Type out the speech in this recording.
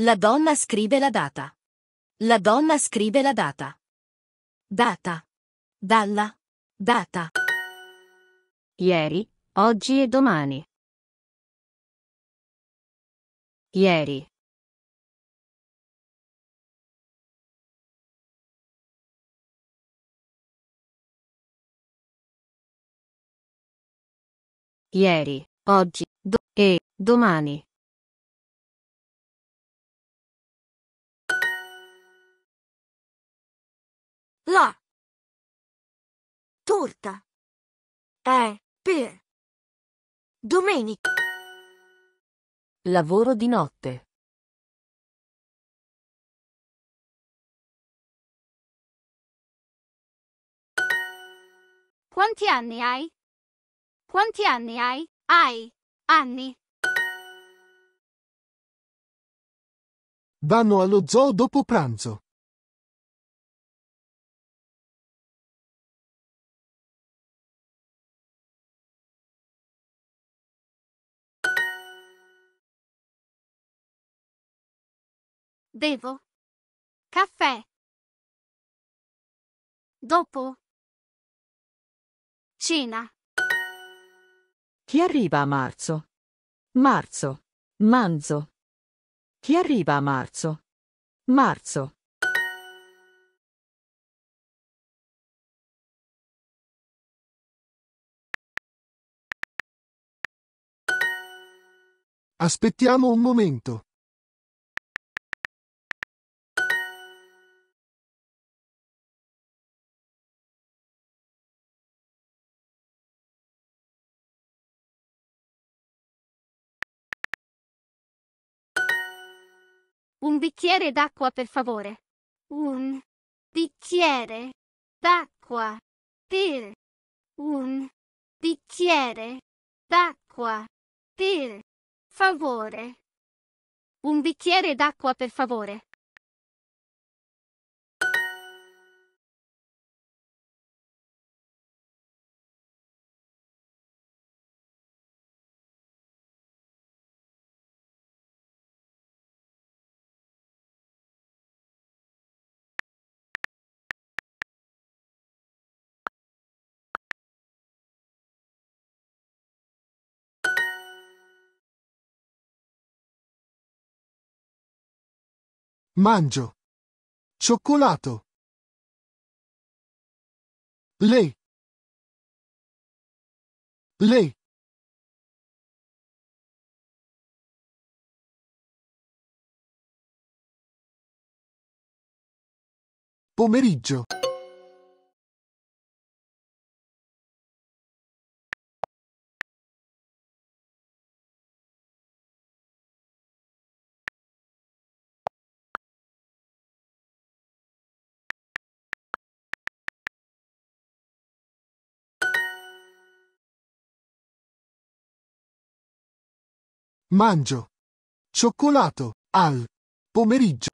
La donna scrive la data. La donna scrive la data. Data. Dalla. Data. Ieri, oggi e domani. Ieri. Ieri, oggi, do e domani. Torta. È per domenica. Lavoro di notte. Quanti anni hai? Quanti anni hai? Hai anni. Vanno allo zoo dopo pranzo. Bevo. Caffè. Dopo. Cena. Chi arriva a marzo? Marzo. Manzo. Chi arriva a marzo? Marzo. Aspettiamo un momento. Un bicchiere d'acqua per favore. Un bicchiere d'acqua per un bicchiere d'acqua per favore. Un bicchiere d'acqua per favore. Mangio. Cioccolato. Lei. Lei. Pomeriggio. Mangio. Cioccolato, al pomeriggio.